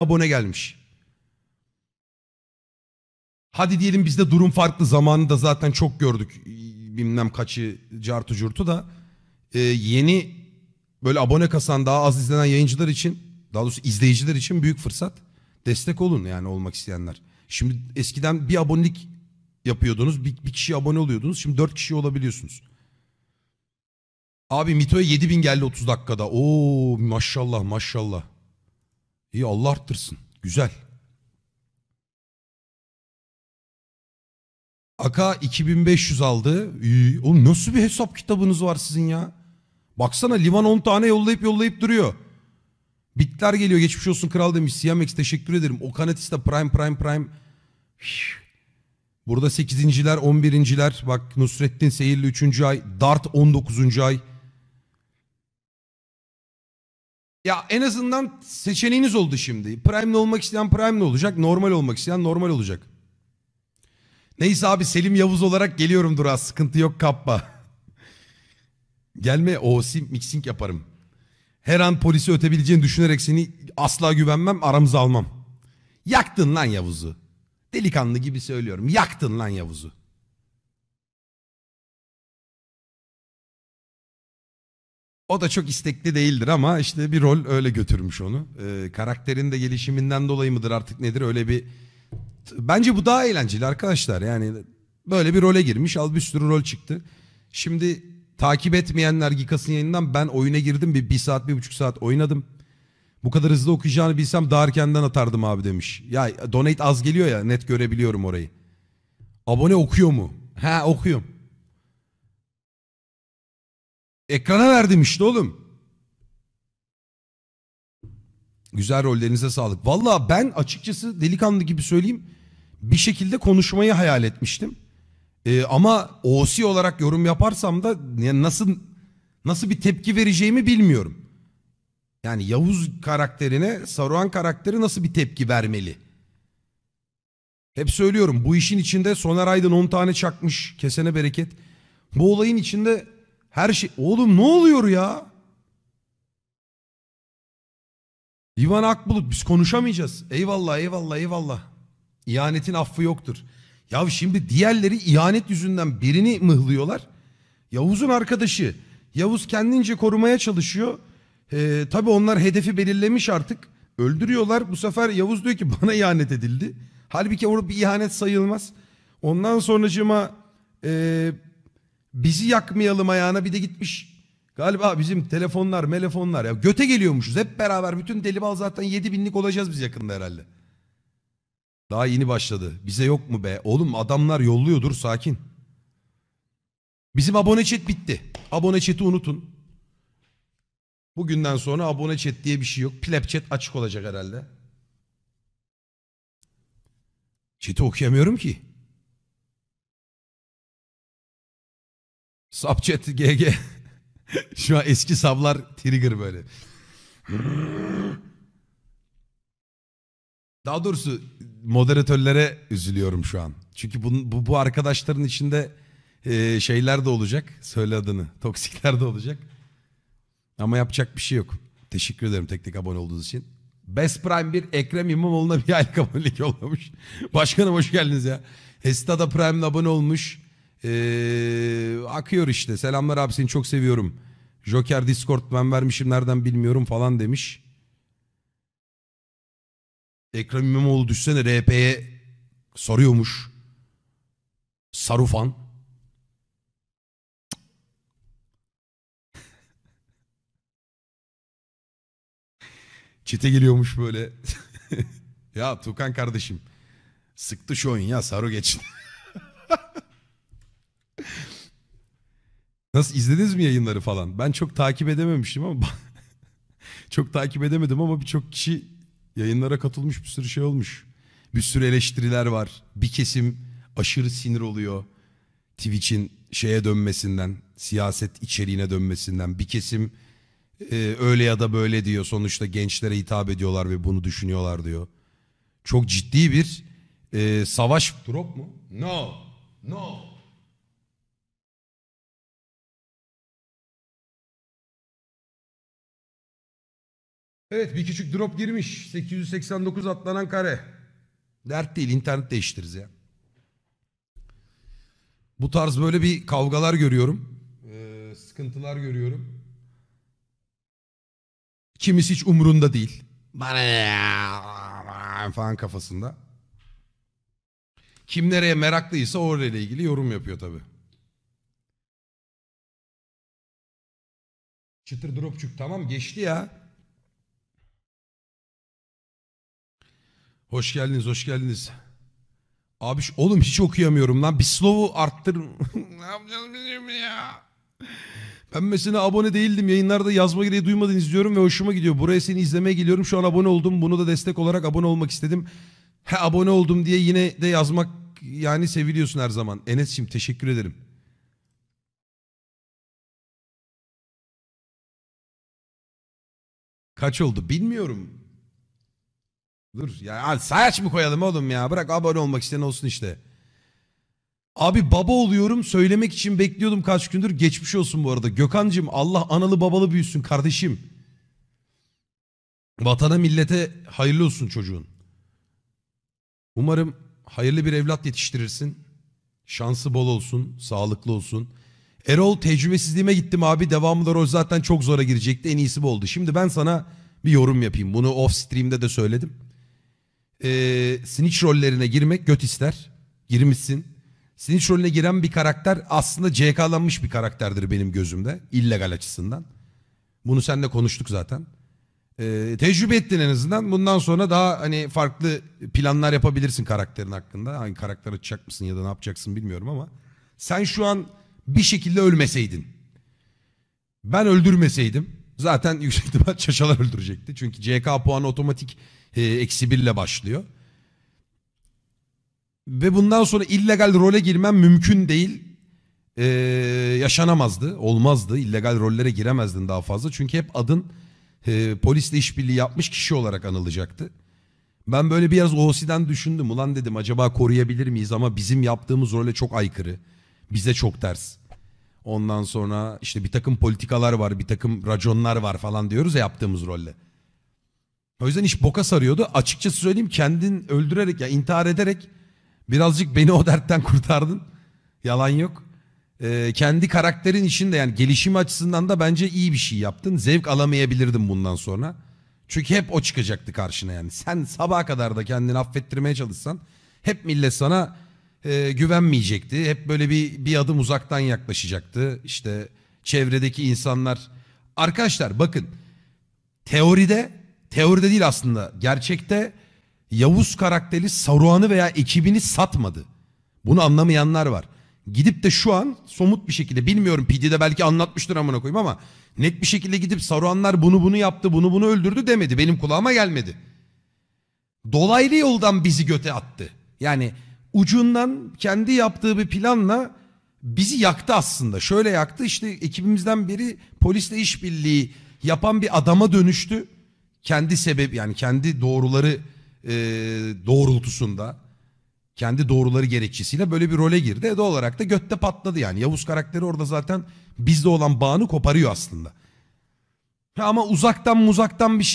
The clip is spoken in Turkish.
abone gelmiş. Hadi diyelim bizde durum farklı. Zamanında zaten çok gördük. Bilmem kaçı cartu curtu da. Ee, yeni böyle abone kasan daha az izlenen yayıncılar için daha doğrusu izleyiciler için büyük fırsat. Destek olun yani olmak isteyenler. Şimdi eskiden bir abonelik yapıyordunuz. Bir, bir kişi abone oluyordunuz. Şimdi dört kişi olabiliyorsunuz. Abi Mito'ya 7000 geldi 30 dakikada. Oo maşallah maşallah. İyi Allah arttırsın. Güzel. Aka 2500 aldı. Ee, oğlum nasıl bir hesap kitabınız var sizin ya? Baksana liman 10 tane yollayıp yollayıp duruyor. Bitler geliyor geçmiş olsun kral demiş. Siyamex teşekkür ederim. O Okanatis de prime prime prime. Burada 8.ler 11.ler. Bak Nusrettin Seyirli 3. ay. Dart 19. ay. Ya en azından seçeneğiniz oldu şimdi. Prime'le olmak isteyen Prime'le olacak. Normal olmak isteyen normal olacak. Neyse abi Selim Yavuz olarak geliyorum Duras. Sıkıntı yok kappa. Gelme o sim mixing yaparım. Her an polisi ötebileceğini düşünerek seni asla güvenmem aramıza almam. Yaktın lan Yavuz'u. Delikanlı gibi söylüyorum. Yaktın lan Yavuz'u. O da çok istekli değildir ama işte bir rol öyle götürmüş onu. Ee, karakterin de gelişiminden dolayı mıdır artık nedir öyle bir... Bence bu daha eğlenceli arkadaşlar yani böyle bir role girmiş al bir sürü rol çıktı. Şimdi takip etmeyenler Gikas'ın yayından ben oyuna girdim bir, bir saat bir buçuk saat oynadım. Bu kadar hızlı okuyacağını bilsem daha erkenden atardım abi demiş. Ya donate az geliyor ya net görebiliyorum orayı. Abone okuyor mu? Ha okuyorum. Ekrana verdim işte oğlum. Güzel rollerinize sağlık. Valla ben açıkçası delikanlı gibi söyleyeyim bir şekilde konuşmayı hayal etmiştim. Ee, ama OC olarak yorum yaparsam da nasıl nasıl bir tepki vereceğimi bilmiyorum. Yani Yavuz karakterine Saruhan karakteri nasıl bir tepki vermeli? Hep söylüyorum bu işin içinde Soner Aydın 10 tane çakmış kesene bereket. Bu olayın içinde her şey... Oğlum ne oluyor ya? İvan Akbulut biz konuşamayacağız. Eyvallah eyvallah eyvallah. İhanetin affı yoktur. Ya şimdi diğerleri ihanet yüzünden birini mıhlıyorlar. Yavuz'un arkadaşı. Yavuz kendince korumaya çalışıyor. Ee, tabii onlar hedefi belirlemiş artık. Öldürüyorlar. Bu sefer Yavuz diyor ki bana ihanet edildi. Halbuki orada bir ihanet sayılmaz. Ondan sonracıma e, ee, Bizi yakmayalım ayağına bir de gitmiş. Galiba bizim telefonlar, melefonlar ya göte geliyormuşuz. Hep beraber bütün deli bal zaten 7 binlik olacağız biz yakında herhalde. Daha yeni başladı. Bize yok mu be? Oğlum adamlar yolluyor dur sakin. Bizim abone chat bitti. Abone chat'i unutun. Bugünden sonra abone chat diye bir şey yok. Plap chat açık olacak herhalde. Chat'i okuyamıyorum ki. Subchat GG. Şu an eski sablar trigger böyle. Daha doğrusu moderatörlere üzülüyorum şu an. Çünkü bu, bu, bu arkadaşların içinde e, şeyler de olacak. Söyle adını. Toksikler de olacak. Ama yapacak bir şey yok. Teşekkür ederim tek tek abone olduğunuz için. Best Prime 1 Ekrem İmamoğlu'na bir aylık abonelik yollamış. Başkanım hoş geldiniz ya. Hestada Prime'le abone olmuş. Ee, akıyor işte. Selamlar abi seni çok seviyorum. Joker Discord ben vermişim nereden bilmiyorum falan demiş. Ekrem İmamoğlu düşsene RP'ye soruyormuş. Sarufan. Çite geliyormuş böyle. ya Tukan kardeşim. Sıktı şu oyun ya Saru geçin. Nasıl izlediniz mi yayınları falan? Ben çok takip edememiştim ama çok takip edemedim ama birçok kişi yayınlara katılmış bir sürü şey olmuş. Bir sürü eleştiriler var. Bir kesim aşırı sinir oluyor. Twitch'in şeye dönmesinden, siyaset içeriğine dönmesinden. Bir kesim e, öyle ya da böyle diyor. Sonuçta gençlere hitap ediyorlar ve bunu düşünüyorlar diyor. Çok ciddi bir e, savaş drop mu? No. No. Evet bir küçük drop girmiş. 889 atlanan kare. Dert değil internet değiştiririz ya. Bu tarz böyle bir kavgalar görüyorum. Ee, sıkıntılar görüyorum. Kimisi hiç umurunda değil. Bana falan kafasında. Kim nereye meraklıysa orayla ilgili yorum yapıyor tabi. Çıtır dropçuk tamam geçti ya. Hoş geldiniz, hoş geldiniz. Abi oğlum hiç okuyamıyorum lan. Bir slow'u arttır. ne yapacağız bizim ya? Ben mesela abone değildim. Yayınlarda yazma gereği duymadan izliyorum ve hoşuma gidiyor. Buraya seni izlemeye geliyorum. Şu an abone oldum. Bunu da destek olarak abone olmak istedim. He abone oldum diye yine de yazmak yani seviliyorsun her zaman. Enes'ciğim teşekkür ederim. Kaç oldu bilmiyorum. Dur ya abi sayaç mı koyalım oğlum ya? Bırak abone olmak isteyen olsun işte. Abi baba oluyorum söylemek için bekliyordum kaç gündür. Geçmiş olsun bu arada. Gökhan'cığım Allah analı babalı büyüsün kardeşim. Vatana millete hayırlı olsun çocuğun. Umarım hayırlı bir evlat yetiştirirsin. Şansı bol olsun, sağlıklı olsun. Erol tecrübesizliğime gittim abi. Devamlı rol zaten çok zora girecekti. En iyisi bu oldu. Şimdi ben sana bir yorum yapayım. Bunu off stream'de de söyledim e, snitch rollerine girmek göt ister. Girmişsin. Snitch rolüne giren bir karakter aslında CK'lanmış bir karakterdir benim gözümde. illegal açısından. Bunu seninle konuştuk zaten. Ee, tecrübe ettin en azından. Bundan sonra daha hani farklı planlar yapabilirsin karakterin hakkında. Hangi karakter açacak mısın ya da ne yapacaksın bilmiyorum ama. Sen şu an bir şekilde ölmeseydin. Ben öldürmeseydim. Zaten yüksek ihtimal çaşalar öldürecekti. Çünkü CK puanı otomatik e, eksi birle başlıyor. Ve bundan sonra illegal role girmem mümkün değil. Ee, yaşanamazdı, olmazdı. İllegal rollere giremezdin daha fazla. Çünkü hep adın e, polisle işbirliği yapmış kişi olarak anılacaktı. Ben böyle biraz OSİ'den düşündüm. Ulan dedim acaba koruyabilir miyiz ama bizim yaptığımız role çok aykırı. Bize çok ters. Ondan sonra işte bir takım politikalar var, bir takım raconlar var falan diyoruz ya yaptığımız rolle. O yüzden iş boka sarıyordu. Açıkçası söyleyeyim kendin öldürerek ya yani intihar ederek birazcık beni o dertten kurtardın. Yalan yok. Ee, kendi karakterin işinde yani gelişim açısından da bence iyi bir şey yaptın. Zevk alamayabilirdim bundan sonra. Çünkü hep o çıkacaktı karşına yani. Sen sabaha kadar da kendini affettirmeye çalışsan hep millet sana e, güvenmeyecekti. Hep böyle bir bir adım uzaktan yaklaşacaktı. İşte çevredeki insanlar. Arkadaşlar bakın teoride Teoride değil aslında. Gerçekte Yavuz karakteri Saruhan'ı veya ekibini satmadı. Bunu anlamayanlar var. Gidip de şu an somut bir şekilde bilmiyorum PD'de belki anlatmıştır amına koyayım ama net bir şekilde gidip Saruhanlar bunu bunu yaptı bunu bunu öldürdü demedi. Benim kulağıma gelmedi. Dolaylı yoldan bizi göte attı. Yani ucundan kendi yaptığı bir planla bizi yaktı aslında. Şöyle yaktı işte ekibimizden biri polisle işbirliği yapan bir adama dönüştü kendi sebep yani kendi doğruları e, doğrultusunda kendi doğruları gerekçesiyle böyle bir role girdi. E doğal olarak da götte patladı yani. Yavuz karakteri orada zaten bizde olan bağını koparıyor aslında. ama uzaktan muzaktan bir şey